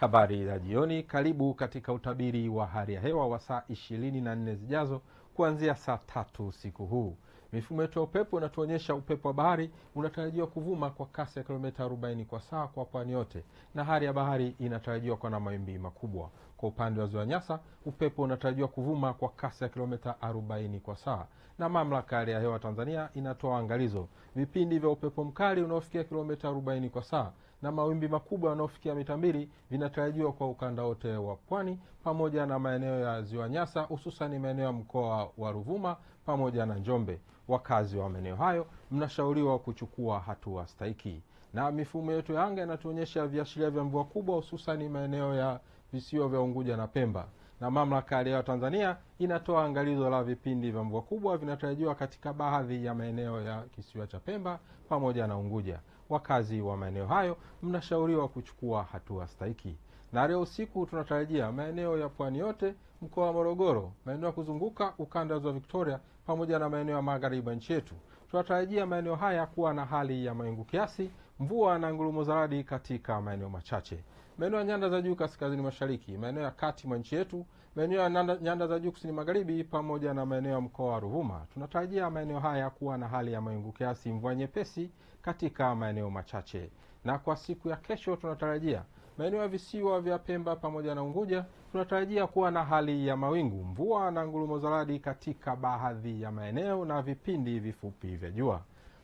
Habari za jioni, karibu katika utabiri wa hali ya hewa wa saa ishirini na nne zijazo kuanzia saa tatu usiku huu. Mifumo yetu ya upepo inatuonyesha upepo wa bahari unatarajiwa kuvuma kwa kasi ya kilomita 40 kwa saa kwa pwani yote, na hali ya bahari inatarajiwa kuwa na mawimbi makubwa. Kwa upande wa ziwa Nyasa, upepo unatarajiwa kuvuma kwa kasi ya kilomita 40 kwa saa, na mamlaka ya hali ya hewa Tanzania inatoa angalizo vipindi vya upepo mkali unaofikia kilomita 40 kwa saa na mawimbi makubwa yanayofikia mita mbili vinatarajiwa kwa ukanda wote wa pwani pamoja na maeneo ya ziwa Nyasa, hususani maeneo ya mkoa wa Ruvuma pamoja na Njombe. Wakazi wa maeneo hayo mnashauriwa kuchukua hatua stahiki. Na mifumo yetu ya anga inatuonyesha viashiria vya mvua kubwa, hususani maeneo ya visiwa vya Unguja na Pemba. Na mamlaka ya hewa Tanzania inatoa angalizo la vipindi vya mvua kubwa vinatarajiwa katika baadhi ya maeneo ya kisiwa cha Pemba pamoja na Unguja. Wakazi wa maeneo hayo mnashauriwa kuchukua hatua stahiki. Na leo usiku tunatarajia maeneo ya pwani yote, mkoa wa Morogoro, maeneo ya kuzunguka ukanda wa ziwa Victoria pamoja na maeneo ya magharibi nchi yetu. Tunatarajia maeneo haya kuwa na hali ya mawingu kiasi mvua na ngurumo za radi katika maeneo machache. Maeneo ya nyanda za juu kaskazini mashariki, maeneo ya kati mwa nchi yetu, maeneo ya nyanda za juu kusini magharibi, pamoja na maeneo ya mkoa wa Ruvuma, tunatarajia maeneo haya kuwa na hali ya mawingu kiasi, mvua nyepesi katika maeneo machache. Na kwa siku ya kesho tunatarajia maeneo ya visiwa vya Pemba pamoja na Unguja tunatarajia kuwa na hali ya mawingu, mvua na ngurumo za radi katika baadhi ya maeneo na vipindi vifupi vya jua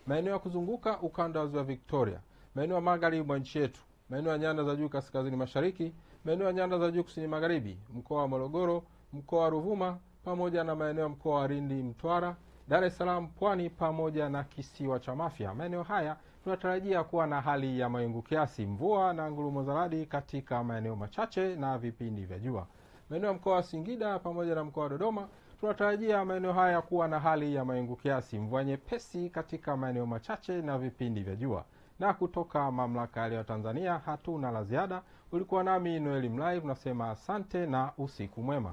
maeneo ya kuzunguka ukanda wa ziwa Victoria, maeneo ya magharibi mwa nchi yetu, maeneo ya nyanda za juu kaskazini mashariki, maeneo ya nyanda za juu kusini magharibi, mkoa wa Morogoro, mkoa wa Ruvuma, pamoja na maeneo ya mkoa wa rindi Mtwara, Dar es Salaam, Pwani pamoja na kisiwa cha mafya Maeneo haya tunatarajia kuwa na hali ya mawingu kiasi, mvua na ngurumo za radi katika maeneo machache na vipindi vya jua. Maeneo ya mkoa wa Singida pamoja na mkoa wa Dodoma Tunatarajia maeneo haya kuwa na hali ya mawingu kiasi, mvua nyepesi katika maeneo machache na vipindi vya jua. Na kutoka mamlaka ya leo Tanzania hatuna la ziada. Ulikuwa nami Noeli Mlai, unasema asante na usiku mwema.